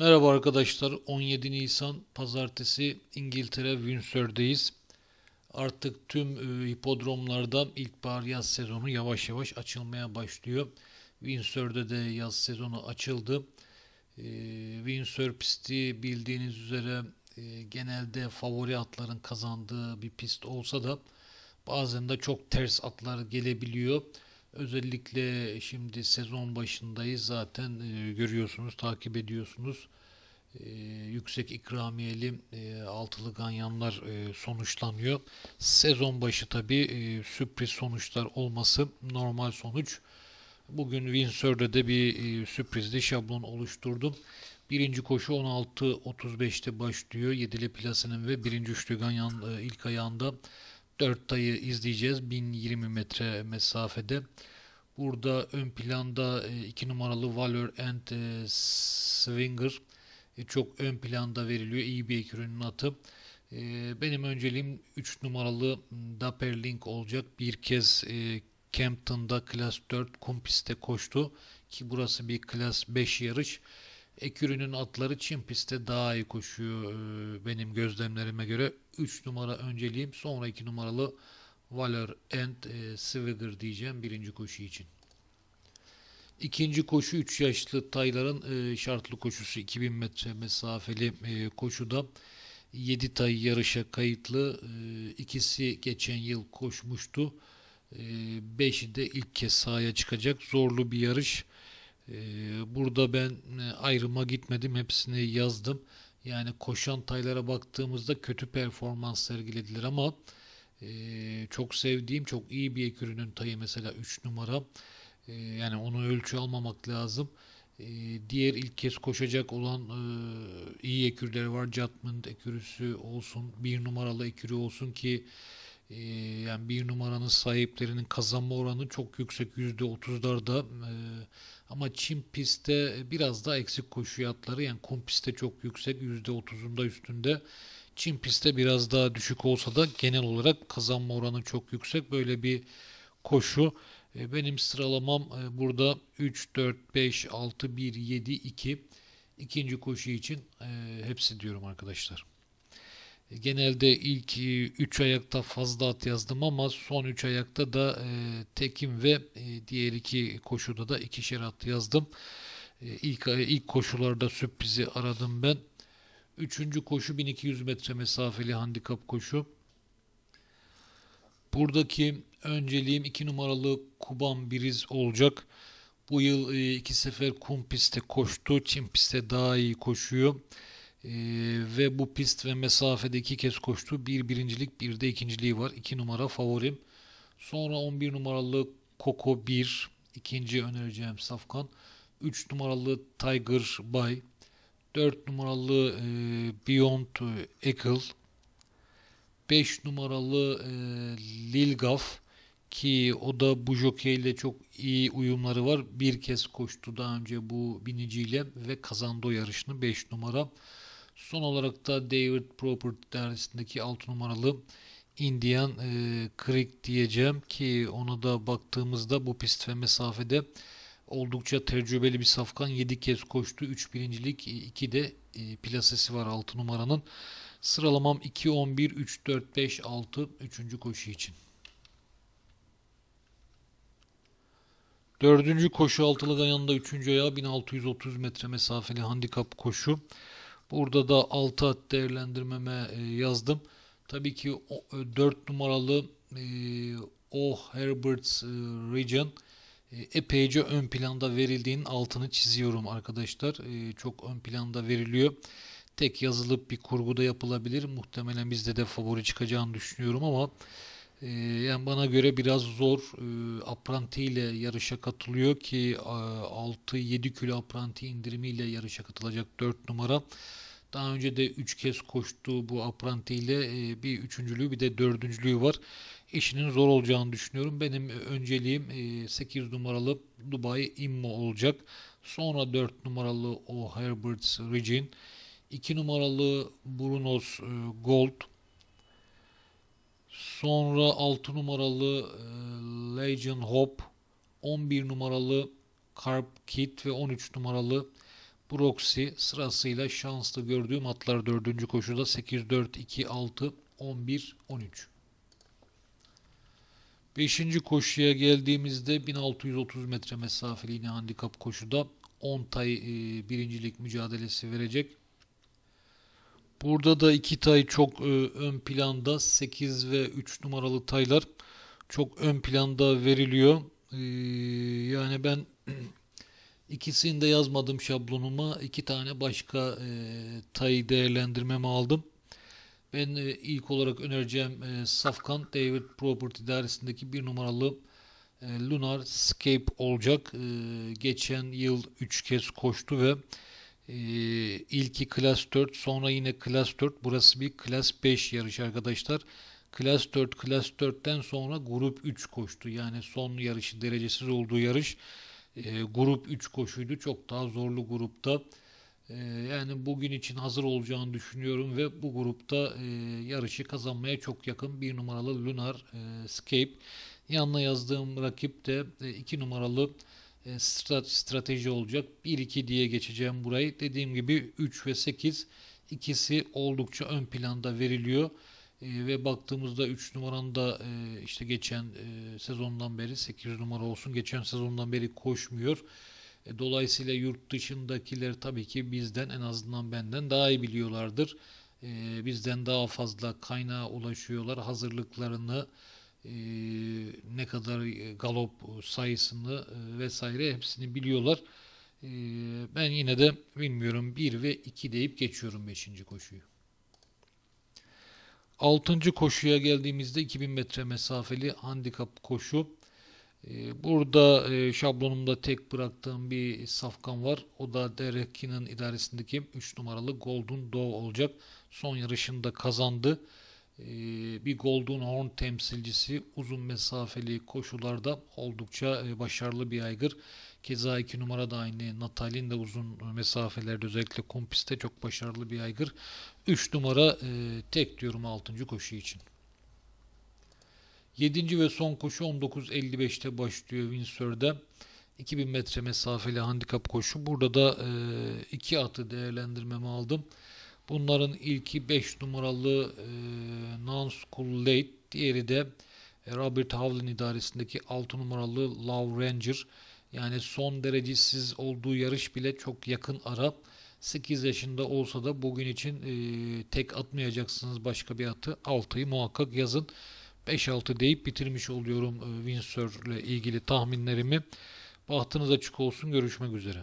Merhaba arkadaşlar. 17 Nisan Pazartesi İngiltere Windsor'dayız. Artık tüm e, hipodromlarda ilkbahar yaz sezonu yavaş yavaş açılmaya başlıyor. Windsor'da de yaz sezonu açıldı. E, Windsor pisti bildiğiniz üzere e, genelde favori atların kazandığı bir pist olsa da bazen de çok ters atlar gelebiliyor. Özellikle şimdi sezon başındayız zaten e, görüyorsunuz, takip ediyorsunuz. E, yüksek ikramiyeli e, altılı ganyanlar sonuçlanıyor. Sezon başı tabi sürpriz sonuçlar olması normal sonuç. Bugün Windsor'da de bir sürprizli şablon oluşturdum. Birinci koşu 16.35'te başlıyor. Yedili Plasin'in ve birinci üçlü ganyan ilk ayağında 4 tayı izleyeceğiz 1020 metre mesafede. Burada ön planda 2 e, numaralı Valor and e, Swinger e, çok ön planda veriliyor. İyi bir ekürünün atı. Benim önceliğim 3 numaralı Dapper Link olacak. Bir kez Campton'da Klas 4 kum pistte koştu ki burası bir Klas 5 yarış. Ekürü'nün atları Çin pistte daha iyi koşuyor e, benim gözlemlerime göre. 3 numara önceliğim sonra 2 numaralı Valor and e, Swigger diyeceğim birinci koşu için. İkinci koşu 3 yaşlı tayların e, şartlı koşusu 2000 metre mesafeli e, koşuda. 7 tay yarışa kayıtlı. E, ikisi geçen yıl koşmuştu. 5'i de ilk kez sahaya çıkacak. Zorlu bir yarış. Ee, burada ben e, ayrıma gitmedim. Hepsini yazdım. Yani koşan taylara baktığımızda kötü performans sergilediler ama e, çok sevdiğim çok iyi bir ekürünün tayı mesela 3 numara. E, yani onu ölçü almamak lazım. Diğer ilk kez koşacak olan iyi ekürleri var. Judgment ekürüsü olsun. Bir numaralı ekürü olsun ki e, yani bir numaranın sahiplerinin kazanma oranı çok yüksek yüzde otuzlarda e, ama Çin pistte biraz daha eksik koşu atları yani kum pistte çok yüksek yüzde otuzunda üstünde Çin pistte biraz daha düşük olsa da genel olarak kazanma oranı çok yüksek böyle bir koşu e, benim sıralamam e, burada 3 4 5 6 1 7 2 ikinci koşu için e, hepsi diyorum arkadaşlar. Genelde ilk 3 e, ayakta fazla at yazdım ama son 3 ayakta da e, tekim ve e, diğer iki koşuda da ikişer at yazdım. E, ilk, e, ilk koşularda sürprizi aradım ben. Üçüncü koşu 1200 metre mesafeli handikap koşu. Buradaki önceliğim 2 numaralı Kuban Biriz olacak. Bu yıl e, iki sefer kum pistte koştu. Çim pistte daha iyi koşuyor. Ee, ve bu pist ve mesafede iki kez koştu. Bir birincilik bir de ikinciliği var. İki numara favorim. Sonra 11 numaralı Coco 1. ikinci önereceğim Safkan. 3 numaralı Tiger Bay. 4 numaralı e, Beyond Eagle. 5 numaralı e, Lilgaf ki o da bu jockey ile çok iyi uyumları var. Bir kez koştu daha önce bu biniciyle ve kazandı o yarışını 5 numara. Son olarak da David Property dergisindeki 6 numaralı Indian e, Creek diyeceğim ki ona da baktığımızda bu pist ve mesafede oldukça tecrübeli bir safkan. 7 kez koştu. 3 birincilik 2 de e, plasesi var 6 numaranın. Sıralamam 2, 11, 3, 4, 5, 6 3. koşu için. Dördüncü koşu altılı yanında üçüncü ayağı 1630 metre mesafeli handikap koşu. Burada da 6 at değerlendirmeme e, yazdım. Tabii ki 4 e, numaralı e, O Herbert's Region epeyce ön planda verildiğinin altını çiziyorum arkadaşlar. Çok ön planda veriliyor. Tek yazılıp bir kurguda yapılabilir. Muhtemelen bizde de favori çıkacağını düşünüyorum ama ee, yani bana göre biraz zor. E, apranti ile yarışa katılıyor ki e, 6-7 kilo apranti indirimiyle yarışa katılacak 4 numara. Daha önce de 3 kez koştu bu apranti ile e, bir üçüncülüğü bir de dördüncülüğü var. İşinin zor olacağını düşünüyorum. Benim önceliğim e, 8 numaralı Dubai Immo olacak. Sonra 4 numaralı O Herbert's Regin. 2 numaralı Brunos e, Gold. Sonra 6 numaralı e, Legion Hope, 11 numaralı Carp Kit ve 13 numaralı Proxy sırasıyla şanslı gördüğüm atlar 4. koşuda 8, 4, 2, 6, 11, 13. 5. koşuya geldiğimizde 1630 metre mesafeli yine handikap koşuda 10 tay e, birincilik mücadelesi verecek. Burada da iki tay çok e, ön planda. 8 ve 3 numaralı taylar çok ön planda veriliyor. E, yani ben ikisini de yazmadım şablonuma. iki tane başka e, tay değerlendirmemi aldım. Ben ilk olarak önereceğim Safkan David Property dairesindeki bir numaralı Lunar Scape olacak. Geçen yıl 3 kez koştu ve ee, ilki klas 4 sonra yine klas 4 burası bir klas 5 yarış arkadaşlar. Klas 4 klas 4'ten sonra grup 3 koştu. Yani son yarışı derecesiz olduğu yarış e, grup 3 koşuydu. Çok daha zorlu grupta. E, yani bugün için hazır olacağını düşünüyorum ve bu grupta e, yarışı kazanmaya çok yakın bir numaralı Lunar e, Scape. Yanına yazdığım rakip de 2 e, numaralı numaralı e, strateji olacak. 1-2 diye geçeceğim burayı. Dediğim gibi 3 ve 8 ikisi oldukça ön planda veriliyor. E, ve baktığımızda 3 numaranın da e, işte geçen e, sezondan beri 8 numara olsun geçen sezondan beri koşmuyor. E, dolayısıyla yurt dışındakiler tabii ki bizden en azından benden daha iyi biliyorlardır. E, bizden daha fazla kaynağa ulaşıyorlar. Hazırlıklarını e, ne kadar e, galop sayısını e, vesaire hepsini biliyorlar. E, ben yine de bilmiyorum 1 ve 2 deyip geçiyorum 5. koşuyu. 6. koşuya geldiğimizde 2000 metre mesafeli handikap koşu. Ee, burada e, şablonumda tek bıraktığım bir safkan var. O da Derek'inin idaresindeki 3 numaralı Golden Dove olacak. Son yarışında kazandı. Ee, bir Golden Horn temsilcisi uzun mesafeli koşularda oldukça e, başarılı bir aygır. Keza 2 numara da aynı. Natal'in de uzun mesafelerde özellikle kum çok başarılı bir aygır. 3 numara e, tek diyorum 6. koşu için. 7. ve son koşu 19.55'te başlıyor Windsor'da. 2000 metre mesafeli handikap koşu. Burada da e, iki atı değerlendirmemi aldım. Bunların ilki 5 numaralı e, Nance Coolade, diğeri de e, Robert Howlin idaresindeki 6 numaralı Love Ranger. Yani son derecesiz olduğu yarış bile çok yakın ara. 8 yaşında olsa da bugün için e, tek atmayacaksınız başka bir atı. 6'yı muhakkak yazın. 5-6 deyip bitirmiş oluyorum e, Windsor ile ilgili tahminlerimi. Bahtınız açık olsun. Görüşmek üzere.